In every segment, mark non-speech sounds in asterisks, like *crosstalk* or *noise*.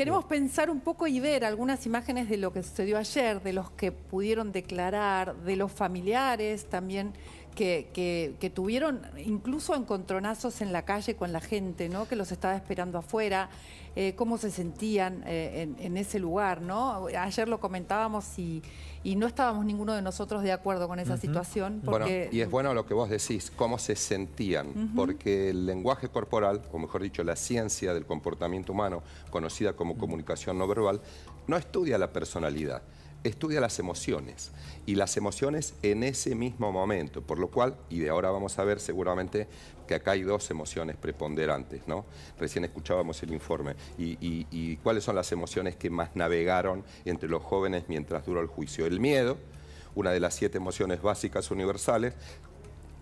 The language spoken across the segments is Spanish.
Queremos pensar un poco y ver algunas imágenes de lo que sucedió ayer, de los que pudieron declarar, de los familiares también que, tuvieron incluso encontronazos en la calle con la gente, Que los estaba esperando afuera, eh, cómo se sentían eh, en, ese lugar, ¿no? Ayer lo comentábamos y, no estábamos ninguno de nosotros de acuerdo con esa situación. y es bueno lo que vos decís, cómo se sentían, porque el lenguaje corporal, o mejor dicho, la ciencia del comportamiento humano, conocida como comunicación no verbal, no estudia la personalidad estudia las emociones y las emociones en ese mismo momento, por lo cual, y de ahora vamos a ver seguramente que acá hay dos emociones preponderantes, ¿no? Recién escuchábamos el informe y, cuáles son las emociones que más navegaron entre los jóvenes mientras duró el juicio. El miedo, una de las siete emociones básicas universales,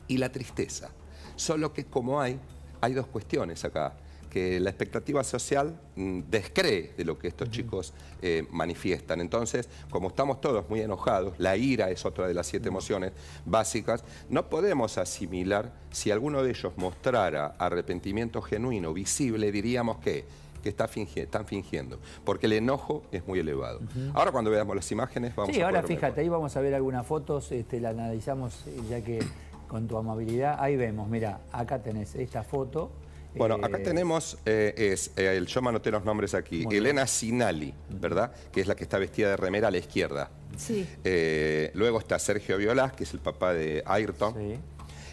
y la tristeza. Solo que como hay, hay dos cuestiones acá que la expectativa social mm, descree de lo que estos chicos eh, manifiestan. Entonces, como estamos todos muy enojados, la ira es otra de las siete emociones básicas, no podemos asimilar, si alguno de ellos mostrara arrepentimiento genuino, visible, diríamos que está están fingiendo, porque el enojo es muy elevado. Ahora cuando veamos las imágenes vamos sí, a... Sí, ahora fíjate, ahí vamos a ver algunas fotos, este, la analizamos eh, ya que con tu amabilidad, ahí vemos, mira, acá tenés esta foto, bueno, acá eh, tenemos, eh, es, eh, anoté yo los nombres aquí, Elena Sinali, ¿verdad? Que es la que está vestida de remera a la izquierda. Sí. Eh, luego está Sergio Violás, que es el papá de Ayrton. Sí.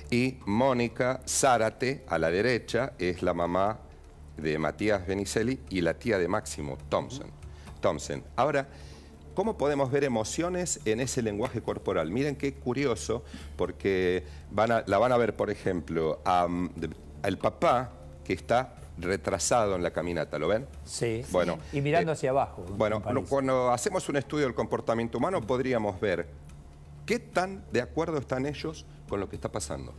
Y Mónica Zárate, a la derecha, es la mamá de Matías Benicelli y la tía de Máximo, Thompson. Thompson. Ahora, ¿Cómo podemos ver emociones en ese lenguaje corporal? Miren qué curioso, porque van la van a ver, por ejemplo, al papá que está retrasado en la caminata, ¿lo ven? Sí, bueno, y mirando eh, hacia abajo. Bueno, cuando hacemos un estudio del comportamiento humano podríamos ver qué tan de acuerdo están ellos con lo que está pasando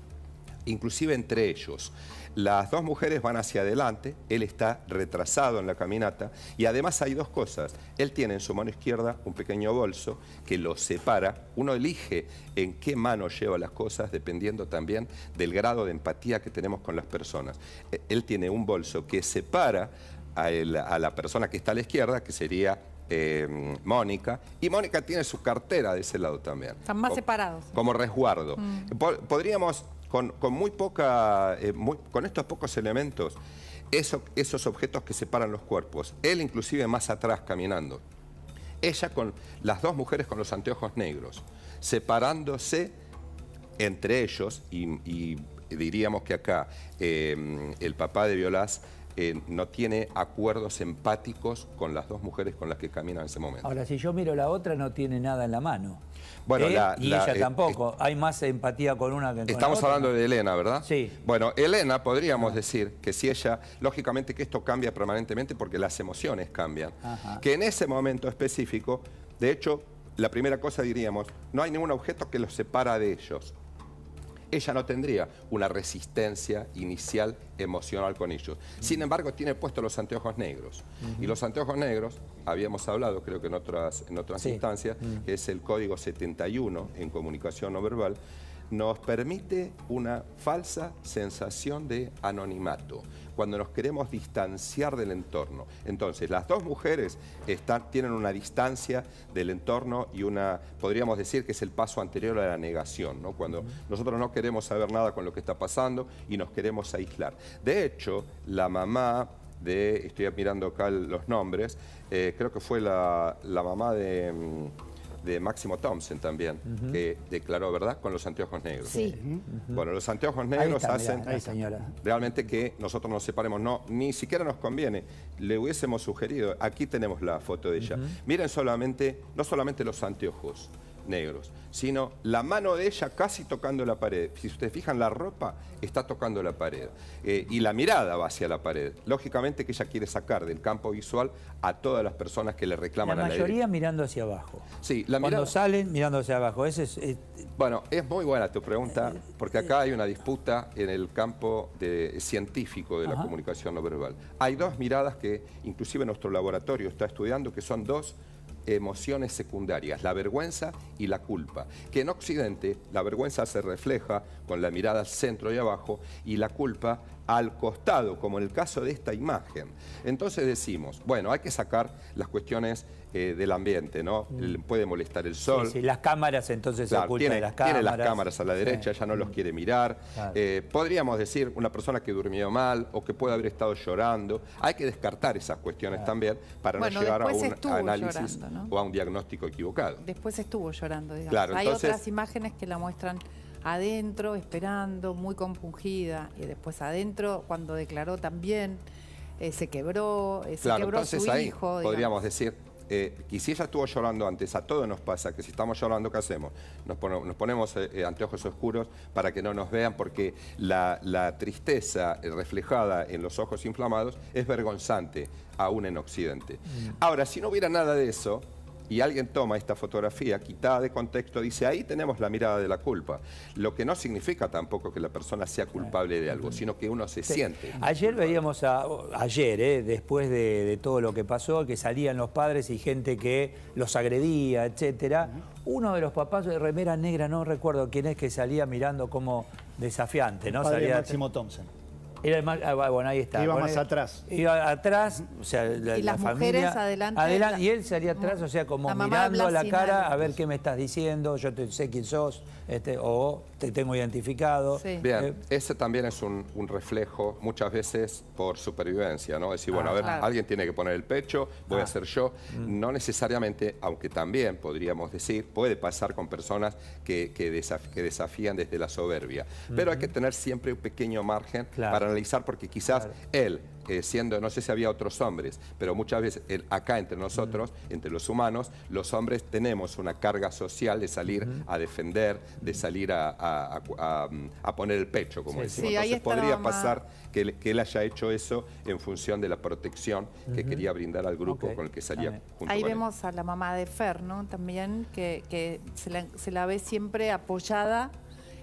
inclusive entre ellos. Las dos mujeres van hacia adelante, él está retrasado en la caminata y además hay dos cosas. Él tiene en su mano izquierda un pequeño bolso que lo separa. Uno elige en qué mano lleva las cosas dependiendo también del grado de empatía que tenemos con las personas. Eh, él tiene un bolso que separa a, la persona que está a la izquierda, que sería eh, Mónica, y Mónica tiene su cartera de ese lado también. Están más separados. Como resguardo. Mm. Podríamos con, con muy poca, eh, con estos pocos elementos, esos objetos que separan los cuerpos, él inclusive más atrás caminando, ella con las dos mujeres con los anteojos negros, separándose entre ellos y, diríamos que acá eh, el papá de Violas... Eh, no tiene acuerdos empáticos con las dos mujeres con las que camina en ese momento. Ahora, si yo miro la otra, no tiene nada en la mano. Bueno, eh, la, y ella eh, tampoco. Hay más empatía con una que con Estamos la otra, hablando de Elena, ¿verdad? Sí. Bueno, Elena podríamos ah. decir que si ella, lógicamente que esto cambia permanentemente porque las emociones cambian. Que en ese momento específico, de hecho, la primera cosa diríamos, no hay ningún objeto que los separa de ellos ella no tendría una resistencia inicial emocional con ellos. Sin embargo, tiene puesto los anteojos negros. Y los anteojos negros, habíamos hablado, creo que en otras, instancias, mm. es el código 71 en comunicación no verbal, nos permite una falsa sensación de anonimato, cuando nos queremos distanciar del entorno. Entonces, las dos mujeres están, tienen una distancia del entorno y una, podríamos decir que es el paso anterior a la negación, ¿no? cuando nosotros no queremos saber nada con lo que está pasando y nos queremos aislar. De hecho, la mamá de, estoy mirando acá los nombres, eh, creo que fue la mamá de... Mm, de Máximo Thompson también, que declaró, ¿verdad?, con los anteojos negros. Sí. Bueno, los anteojos negros hacen realmente que nosotros nos separemos. No, ni siquiera nos conviene. Le hubiésemos sugerido, aquí tenemos la foto de ella. Miren solamente, no solamente los anteojos, negros, sino la mano de ella casi tocando la pared. Si ustedes fijan, la ropa está tocando la pared eh, y la mirada va hacia la pared. Lógicamente que ella quiere sacar del campo visual a todas las personas que le reclaman la la mayoría mirando hacia abajo. Sí, la Cuando salen mirando hacia abajo. Ese es, eh, Bueno, es muy buena tu pregunta eh, porque acá hay una disputa en el campo de, científico de la comunicación no verbal. Hay dos miradas que inclusive nuestro laboratorio está estudiando que son dos emociones secundarias, la vergüenza y la culpa. Que en Occidente la vergüenza se refleja con la mirada al centro y abajo y la culpa al costado, como en el caso de esta imagen. Entonces decimos, bueno, hay que sacar las cuestiones eh, del ambiente, ¿no? Mm. Puede molestar el sol. Sí, Las cámaras entonces se las cámaras. Tiene las cámaras a la derecha, ya no los mm. quiere mirar. Eh, podríamos decir una persona que durmió mal o que puede haber estado llorando. Hay que descartar esas cuestiones también para no llegar a un análisis o a un diagnóstico equivocado. Después estuvo llorando, digamos. Hay otras imágenes que la muestran adentro, esperando, muy compungida, y después adentro, cuando declaró también, eh, se quebró, se quebró su hijo. Podríamos decir, eh, estuvo llorando antes, a todos nos pasa que si estamos llorando, ¿qué hacemos? Nos, ponemos eh, eh, anteojos oscuros para que no nos vean porque la tristeza eh, reflejada en los ojos inflamados es vergonzante, aún en Occidente. Mm. Ahora, si no hubiera nada de eso, y alguien toma esta fotografía quitada de contexto, dice, ahí tenemos la mirada de la culpa. Lo que no significa tampoco que la persona sea culpable de algo, sino que uno se siente. Ayer veíamos, a, ayer, eh, después de, todo lo que pasó, que salían los padres y gente que los agredía, etcétera. Uno de los papás de eh, remera negra, no recuerdo quién es, que salía mirando como desafiante, ¿no? El Máximo Thompson. Ah, bueno, ahí está. Iba más atrás. Iba atrás, o sea, la, y las mujeres adelante. y él salía atrás, o sea, como mirando a la cara, a ver qué me estás diciendo, yo te, sé quién sos, este, o te tengo identificado. Bien, eh, ese también es un, reflejo, muchas veces por supervivencia, ¿no? Decir, bueno, a ah, ver, alguien tiene que poner el pecho, voy a ah. ser yo. Mm. No necesariamente, aunque también podríamos decir, puede pasar con personas que, que, desafían desde la soberbia. Pero hay que tener siempre un pequeño margen para porque quizás él, eh, siendo, no sé si había otros hombres, pero muchas veces acá entre nosotros, entre los humanos, los hombres tenemos una carga social de salir a defender, de salir a, mm, poner el pecho, como decimos. Entonces podría pasar que, él haya hecho eso en función de la protección que quería brindar al grupo con el que salía Ahí vemos a la mamá de Fer, ¿no? También, que, se la ve siempre apoyada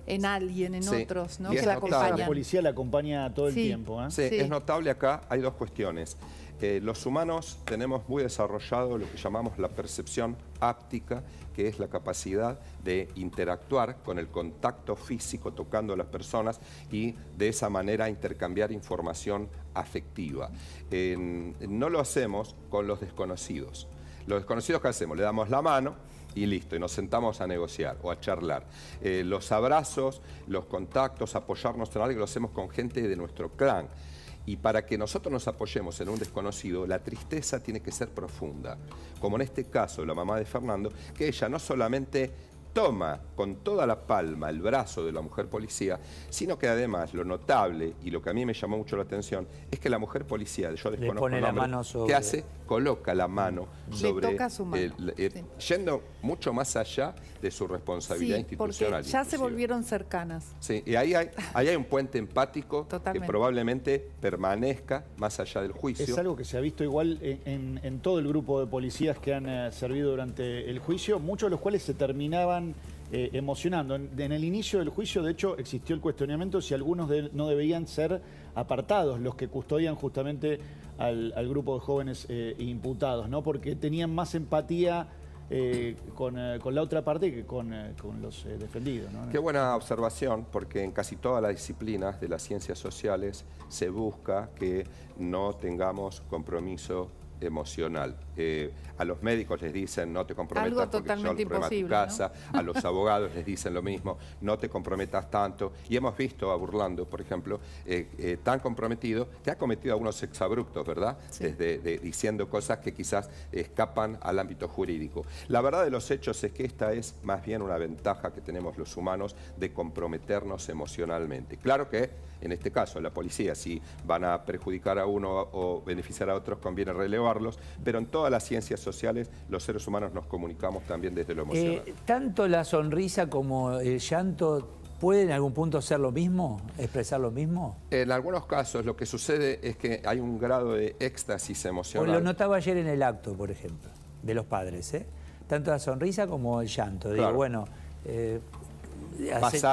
en alguien, en otros, ¿no? que la La policía la acompaña todo el tiempo. ¿eh? Sí, es notable acá, hay dos cuestiones. Eh, los humanos tenemos muy desarrollado lo que llamamos la percepción áptica, que es la capacidad de interactuar con el contacto físico, tocando a las personas y de esa manera intercambiar información afectiva. no lo hacemos con los desconocidos. Los desconocidos, ¿qué hacemos? Le damos la mano, y listo, y nos sentamos a negociar o a charlar. Eh, los abrazos, los contactos, apoyarnos en algo, lo hacemos con gente de nuestro clan. Y para que nosotros nos apoyemos en un desconocido, la tristeza tiene que ser profunda. Como en este caso, la mamá de Fernando, que ella no solamente toma con toda la palma el brazo de la mujer policía, sino que además lo notable y lo que a mí me llamó mucho la atención es que la mujer policía, yo desconozco nombre, ¿qué hace? Coloca la mano sobre... Yendo mucho más allá de su responsabilidad sí, institucional. ya se volvieron cercanas. Sí, y ahí hay, un puente empático que probablemente permanezca más allá del juicio. Es algo que se ha visto igual en, todo el grupo de policías que han eh, servido durante el juicio, muchos de los cuales se terminaban eh, emocionando. En, el inicio del juicio, de hecho, existió el cuestionamiento si algunos no debían ser apartados, los que custodian justamente al, grupo de jóvenes eh, imputados, ¿no? Porque tenían más empatía. Eh, con, la otra parte que con, los defendidos. Qué buena observación, porque en casi todas las disciplinas de las ciencias sociales se busca que no tengamos compromiso emocional. Eh, a los médicos les dicen no te comprometas Algo porque totalmente imposible, tu casa, a los *laughs* abogados les dicen lo mismo, no te comprometas tanto. Y hemos visto a Burlando, por ejemplo, eh, eh, tan comprometido que ha cometido algunos exabruptos, ¿verdad? diciendo cosas que quizás escapan al ámbito jurídico. La verdad de los hechos es que esta es más bien una ventaja que tenemos los humanos de comprometernos emocionalmente. Claro que en este caso la policía, si van a perjudicar a uno o beneficiar a otros, conviene relevarlos, pero en todo todas las ciencias sociales los seres humanos nos comunicamos también desde lo eh, emocional. ¿Tanto la sonrisa como el llanto pueden en algún punto ser lo mismo, expresar lo mismo? En algunos casos lo que sucede es que hay un grado de éxtasis emocional. lo notaba ayer en el acto, por ejemplo, de los padres, ¿eh? Tanto la sonrisa como el llanto. Digo, bueno... Eh,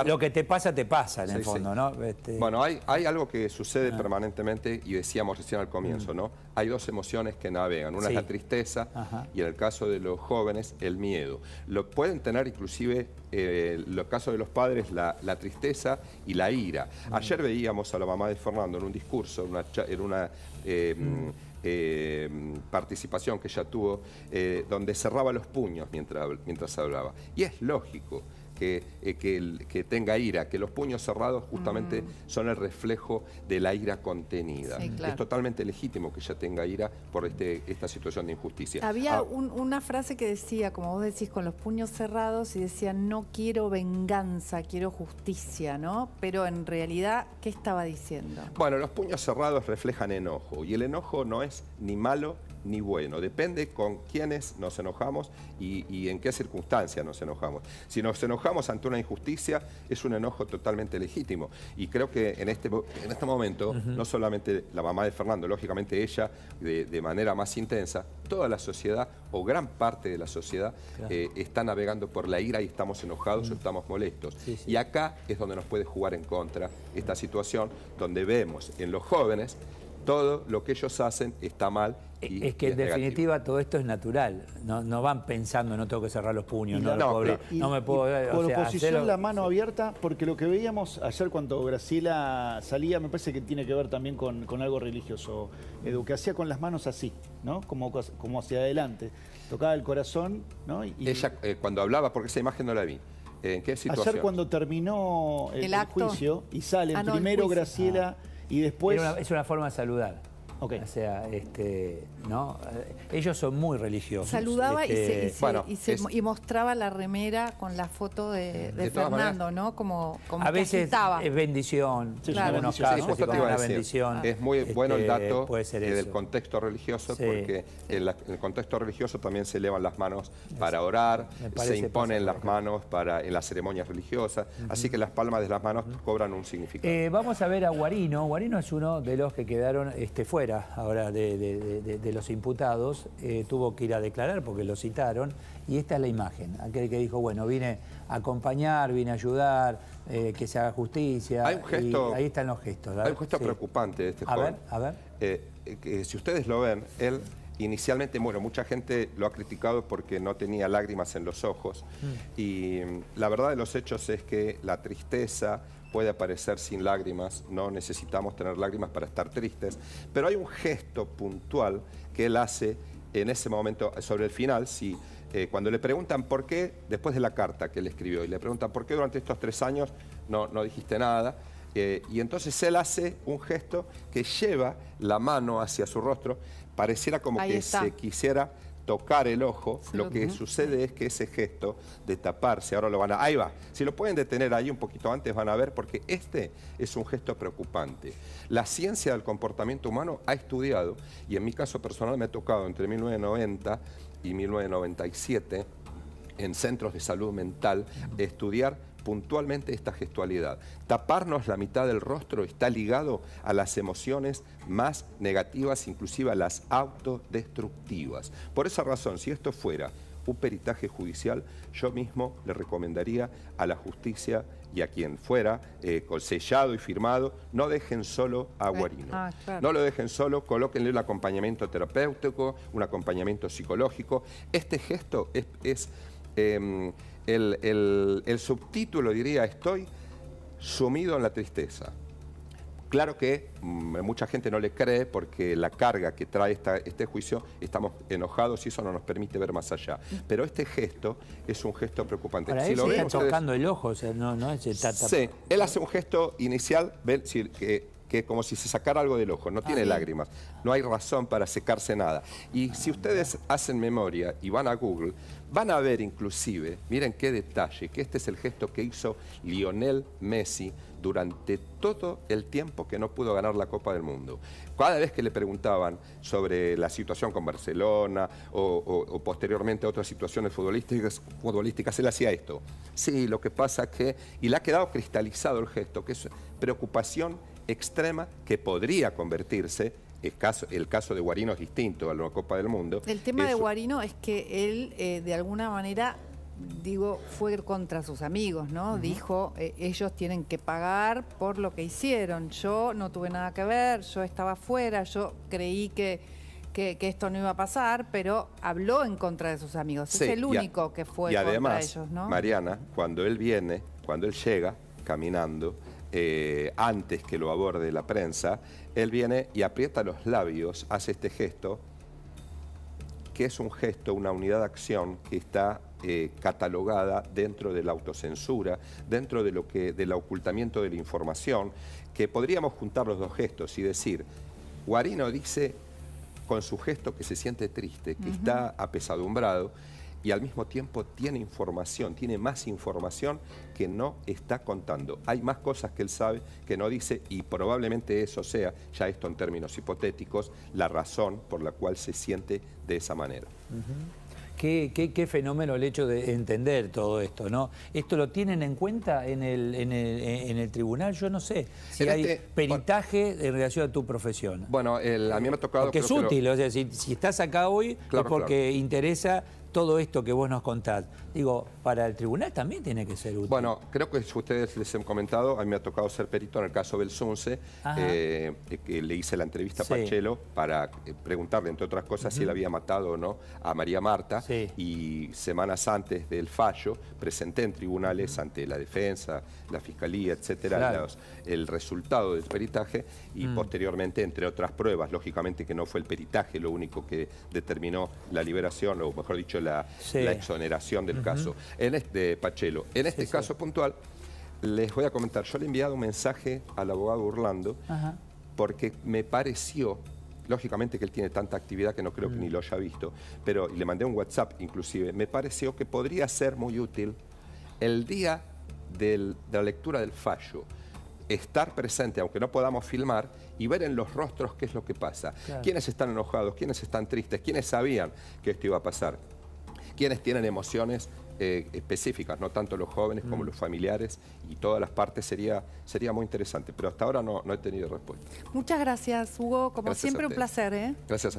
lo que te pasa, te pasa, en el fondo, este, Bueno, hay, algo que sucede ah. permanentemente, y decíamos recién al comienzo, mm. ¿no? Hay dos emociones que navegan. Una es la tristeza, y en el caso de los jóvenes, el miedo. Lo pueden tener inclusive, eh, en el caso de los padres, la, tristeza y la ira. Mm. Ayer veíamos a la mamá de Fernando en un discurso, en una... Eh, mm, eh, participación que ella tuvo, eh, donde cerraba los puños mientras, mientras hablaba. Y es lógico, eh, que, tenga ira, que los puños cerrados justamente mm. son el reflejo de la ira contenida. Es totalmente legítimo que ella tenga ira por este, esta situación de injusticia. Había ah. una frase que decía, como vos decís, con los puños cerrados y decía, no quiero venganza, quiero justicia, ¿no? Pero en realidad, ¿qué estaba diciendo? Bueno, los puños cerrados reflejan enojo y el enojo no es ni malo ni bueno. Depende con quiénes nos enojamos y, en qué circunstancias nos enojamos. Si nos enojamos ante una injusticia, es un enojo totalmente legítimo. Y creo que en este, en este momento, no solamente la mamá de Fernando, lógicamente ella, de, manera más intensa, toda la sociedad o gran parte de la sociedad eh, está navegando por la ira y estamos enojados o estamos molestos. Y acá es donde nos puede jugar en contra esta situación, donde vemos en los jóvenes todo lo que ellos hacen está mal. es que en definitiva todo esto es natural. No, van pensando, no tengo que cerrar los puños, no, no, no me puedo. oposición la mano abierta, porque lo que veíamos ayer cuando Graciela salía, me parece que tiene que ver también con, algo religioso, Edu, que hacía con las manos así, ¿no? Como, como hacia adelante. Tocaba el corazón, ¿no? Y, Ella, eh, cuando hablaba, porque esa imagen no la vi. Eh, ¿En qué situación? Ayer cuando terminó el, juicio y sale, primero Graciela. Ah. Y después... es una forma de saludar. Ok. O sea, este... Eh, ellos son muy religiosos. Saludaba este, y, mostraba la remera con la foto de, Fernando, ¿no? Como, como a veces es bendición, Es muy este, bueno el dato del contexto religioso, porque en, el contexto religioso también se elevan las manos para orar, se imponen las manos para, en las ceremonias religiosas, así que las palmas de las manos cobran un significado. Eh, vamos a ver a Guarino. Guarino es uno de los que quedaron este, fuera ahora de los imputados eh, tuvo que ir a declarar porque lo citaron y esta es la imagen, aquel que dijo, bueno, vine a acompañar, vine a ayudar, eh, que se haga justicia. ahí están los gestos. Hay un gesto preocupante de este a A ver, a eh, ver. si ustedes lo ven, él inicialmente, bueno, mucha gente lo ha criticado porque no tenía lágrimas en los ojos mm. y mm, la verdad de los hechos es que la tristeza, puede aparecer sin lágrimas, no necesitamos tener lágrimas para estar tristes, pero hay un gesto puntual que él hace en ese momento, sobre el final, si eh, cuando le preguntan por qué, después de la carta que él escribió, y le preguntan por qué durante estos tres años no, no dijiste nada, eh, y entonces él hace un gesto que lleva la mano hacia su rostro, pareciera como que se quisiera tocar el ojo, lo que sucede es que ese gesto de taparse, ahora lo van a... Ahí va, si lo pueden detener ahí un poquito antes van a ver, porque este es un gesto preocupante. La ciencia del comportamiento humano ha estudiado, y en mi caso personal me ha tocado entre 1990 y 1997, en centros de salud mental, estudiar puntualmente esta gestualidad. Taparnos la mitad del rostro está ligado a las emociones más negativas, inclusive a las autodestructivas. Por esa razón, si esto fuera un peritaje judicial, yo mismo le recomendaría a la justicia y a quien fuera, eh, sellado y firmado, no dejen solo a Guarino. Ah, no lo dejen solo, colóquenle un acompañamiento terapéutico, un acompañamiento psicológico. Este gesto es, em, el, subtítulo diría, estoy sumido en la tristeza. Claro que mm, mucha gente no le cree porque la carga que trae este juicio, estamos enojados y eso no nos permite ver más allá. Pero este gesto es un gesto preocupante. lo tocando el ojo, o no, es... Sí, él hace un gesto inicial, que que como si se sacara algo del ojo, no ah, tiene lágrimas, no hay razón para secarse nada. Y si ustedes hacen memoria y van a Google, van a ver inclusive, miren qué detalle, que este es el gesto que hizo Lionel Messi durante todo el tiempo que no pudo ganar la Copa del Mundo. Cada vez que le preguntaban sobre la situación con Barcelona o, posteriormente otras situaciones futbolísticas, futbolísticas, él hacía esto. Sí, lo que pasa que... Y le ha quedado cristalizado el gesto, que es preocupación extrema que podría convertirse el caso, de Guarino es distinto a la Copa del Mundo. El tema de Guarino es que él, eh, de alguna manera, digo, fue contra sus amigos, ¿no? Dijo, eh, ellos tienen que pagar por lo que hicieron. Yo no tuve nada que ver, yo estaba fuera, yo creí que, que, esto no iba a pasar, pero habló en contra de sus amigos. es el único que fue contra ellos, ¿no? Mariana, cuando él viene, cuando él llega caminando, eh, antes que lo aborde la prensa, él viene y aprieta los labios, hace este gesto, que es un gesto, una unidad de acción que está eh, catalogada dentro de la autocensura, dentro de lo que, del ocultamiento de la información, que podríamos juntar los dos gestos y decir, Guarino dice con su gesto que se siente triste, que está apesadumbrado, y al mismo tiempo tiene información, tiene más información que no está contando. Hay más cosas que él sabe que no dice y probablemente eso sea, ya esto en términos hipotéticos, la razón por la cual se siente de esa manera. Qué, fenómeno el hecho de entender todo esto, ¿no? ¿Esto lo tienen en cuenta en el, tribunal? Yo no sé. Si hay este, peritaje en relación a tu profesión. Bueno, a mí me ha tocado... Porque es útil, o sea, si, estás acá hoy es porque interesa todo esto que vos nos contás, digo, para el tribunal también tiene que ser útil. Bueno, creo que ustedes les han comentado, a mí me ha tocado ser perito en el caso Belsunce, eh, que le hice la entrevista a Pachelo para eh, preguntarle, entre otras cosas, si él había matado o no a María Marta. Y semanas antes del fallo presenté en tribunales ante la defensa, la fiscalía, etcétera, el resultado del peritaje y mm. posteriormente, entre otras pruebas, lógicamente que no fue el peritaje lo único que determinó la liberación, o mejor dicho, la, exoneración del caso. En este, Pachelo, en este caso puntual, les voy a comentar, yo le he enviado un mensaje al abogado Orlando porque me pareció lógicamente que él tiene tanta actividad que no creo que mm. ni lo haya visto, pero le mandé un WhatsApp inclusive, me pareció que podría ser muy útil el día de la lectura del fallo, estar presente, aunque no podamos filmar, y ver en los rostros qué es lo que pasa, quiénes están enojados, quiénes están tristes, quiénes sabían que esto iba a pasar quienes tienen emociones eh, específicas, no tanto los jóvenes como mm. los familiares y todas las partes sería, sería muy interesante, pero hasta ahora no, no he tenido respuesta. Muchas gracias, Hugo, como siempre un placer. ¿eh? Gracias a